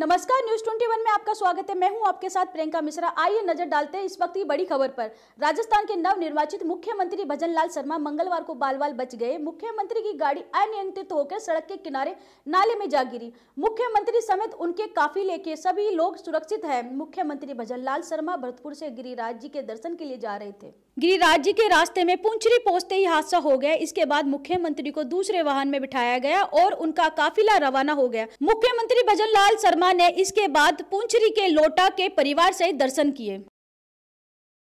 नमस्कार न्यूज 21 में आपका स्वागत है मैं हूं आपके साथ प्रियंका मिश्रा आइए नजर डालते हैं इस वक्त की बड़ी खबर पर राजस्थान के नव निर्वाचित मुख्यमंत्री भजन लाल शर्मा मंगलवार को बाल बाल बच गए मुख्यमंत्री की गाड़ी अनियंत्रित होकर सड़क के किनारे नाले में जा गिरी मुख्यमंत्री समेत उनके काफिले के सभी लोग सुरक्षित है मुख्यमंत्री भजन लाल शर्मा भरतपुर से गिरिराज जी के दर्शन के लिए जा रहे थे गिरिराज जी के रास्ते में पुंचरी पहुंचते ही हादसा हो गया इसके बाद मुख्यमंत्री को दूसरे वाहन में बिठाया गया और उनका काफिला रवाना हो गया मुख्यमंत्री भजन लाल शर्मा शर्मा ने इसके बाद पुंचरी के लोटा के परिवार से दर्शन किए